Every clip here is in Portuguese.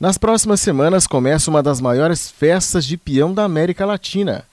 Nas próximas semanas começa uma das maiores festas de peão da América Latina.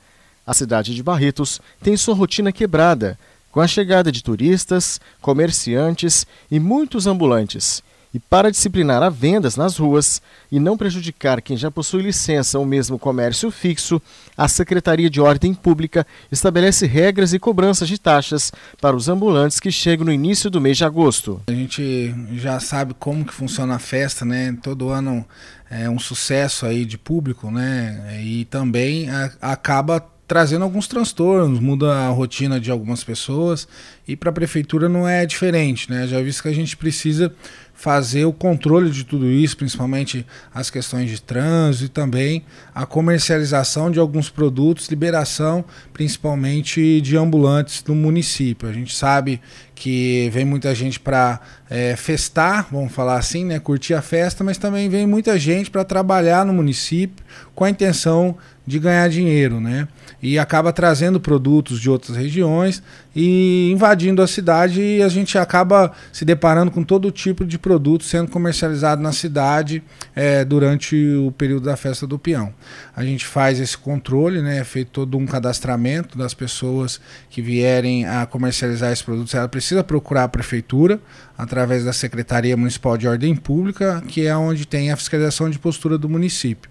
A cidade de Barretos tem sua rotina quebrada, com a chegada de turistas, comerciantes e muitos ambulantes e para disciplinar as vendas nas ruas e não prejudicar quem já possui licença ou mesmo comércio fixo, a Secretaria de Ordem Pública estabelece regras e cobranças de taxas para os ambulantes que chegam no início do mês de agosto. A gente já sabe como que funciona a festa, né? Todo ano é um sucesso aí de público, né? E também é, acaba trazendo alguns transtornos, muda a rotina de algumas pessoas e para a prefeitura não é diferente, né? Já visto que a gente precisa fazer o controle de tudo isso, principalmente as questões de trânsito e também a comercialização de alguns produtos, liberação principalmente de ambulantes no município. A gente sabe que vem muita gente para é, festar, vamos falar assim, né, curtir a festa, mas também vem muita gente para trabalhar no município com a intenção de ganhar dinheiro, né? E acaba trazendo produtos de outras regiões e invadindo a cidade e a gente acaba se deparando com todo tipo de produto sendo comercializado na cidade é, durante o período da festa do peão. A gente faz esse controle, né, é feito todo um cadastramento das pessoas que vierem a comercializar esses produtos. Ela precisa procurar a prefeitura através da Secretaria Municipal de Ordem Pública, que é onde tem a fiscalização de postura do município.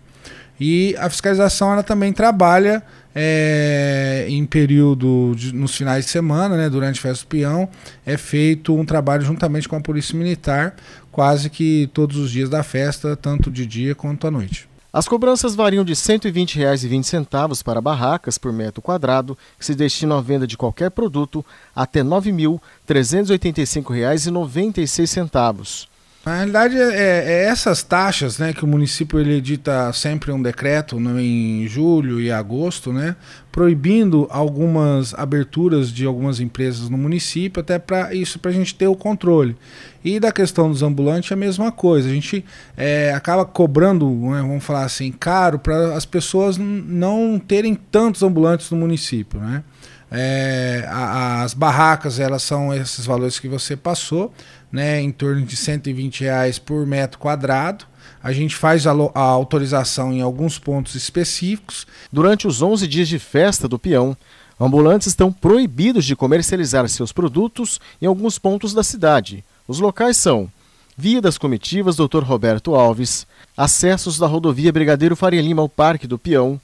E a fiscalização ela também trabalha é, em período, de, nos finais de semana, né, durante a festa do peão, é feito um trabalho juntamente com a Polícia Militar, quase que todos os dias da festa, tanto de dia quanto à noite. As cobranças variam de R$ 120,20 para barracas por metro quadrado, que se destinam à venda de qualquer produto, até R$ 9.385,96. Na realidade, é, é, é, essas taxas né, que o município ele edita sempre um decreto né, em julho e agosto, né, proibindo algumas aberturas de algumas empresas no município, até para isso, para a gente ter o controle. E da questão dos ambulantes é a mesma coisa. A gente é, acaba cobrando, né, vamos falar assim, caro para as pessoas não terem tantos ambulantes no município. Né? É, a, as barracas, elas são esses valores que você passou né, em torno de 120 reais por metro quadrado. A gente faz a, a, autorização em alguns pontos específicos. Durante os 11 dias de festa do peão, ambulantes estão proibidos de comercializar seus produtos em alguns pontos da cidade. Os locais são Via das Comitivas Dr. Roberto Alves, acessos da rodovia Brigadeiro Faria Lima ao Parque do Peão,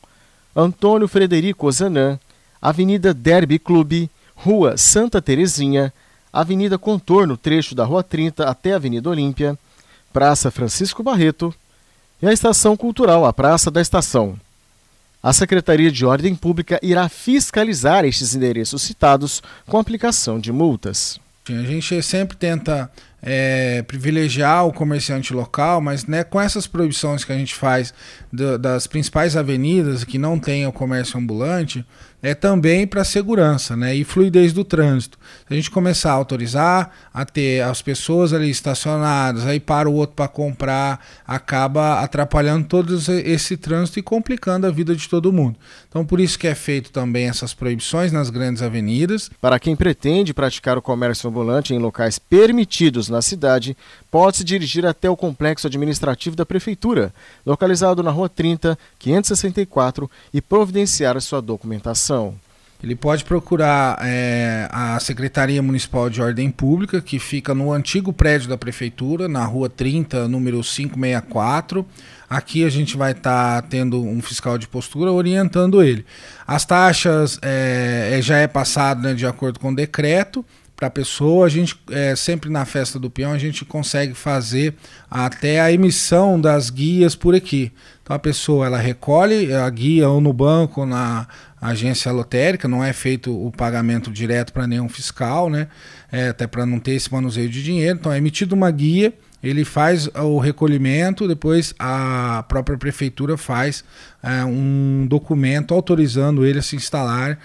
Antônio Frederico Ozanã, Avenida Derby Clube, Rua Santa Terezinha, Avenida Contorno, trecho da Rua 30 até a Avenida Olímpia, Praça Francisco Barreto e a Estação Cultural, a Praça da Estação. A Secretaria de Ordem Pública irá fiscalizar estes endereços citados com aplicação de multas. A gente sempre tenta é, privilegiar o comerciante local, mas né, com essas proibições que a gente faz do, das principais avenidas que não tem o comércio ambulante, é também para segurança né, e fluidez do trânsito. Se a gente começar a autorizar, a ter as pessoas ali estacionadas, aí para o outro para comprar, acaba atrapalhando todo esse trânsito e complicando a vida de todo mundo. Então, por isso que é feito também essas proibições nas grandes avenidas. Para quem pretende praticar o comércio ambulante em locais permitidos na cidade pode se dirigir até o complexo administrativo da Prefeitura, localizado na Rua 30, 564, e providenciar a sua documentação. Ele pode procurar é, a Secretaria Municipal de Ordem Pública, que fica no antigo prédio da Prefeitura, na Rua 30, número 564. Aqui a gente vai estar tá tendo um fiscal de postura orientando ele. As taxas é, é já é passado né, de acordo com o decreto para a pessoa. A gente, é, sempre na festa do peão, a gente consegue fazer até a emissão das guias por aqui. Então a pessoa ela recolhe a guia ou no banco, ou na agência lotérica, não é feito o pagamento direto para nenhum fiscal, né? É, até para não ter esse manuseio de dinheiro. Então é emitida uma guia. Ele faz o recolhimento, depois a própria prefeitura faz é, um documento autorizando ele a se instalar